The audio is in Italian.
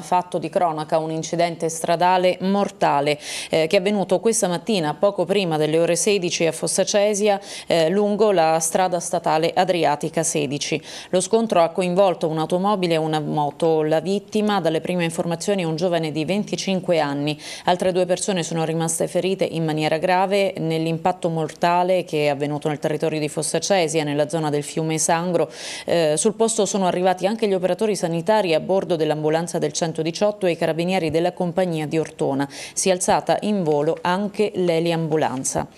fatto di cronaca, un incidente stradale mortale eh, che è avvenuto questa mattina poco prima delle ore 16 a Fossacesia eh, lungo la strada statale Adriatica 16. Lo scontro ha coinvolto un'automobile e una moto. La vittima, dalle prime informazioni, è un giovane di 25 anni. Altre due persone sono rimaste ferite in maniera grave nell'impatto mortale che è avvenuto nel territorio di Fossacesia, nella zona del fiume Sangro. Eh, sul posto sono arrivati anche gli operatori sanitari a bordo dell'ambulanza del centro 118 e i carabinieri della compagnia di Ortona. Si è alzata in volo anche l'eliambulanza.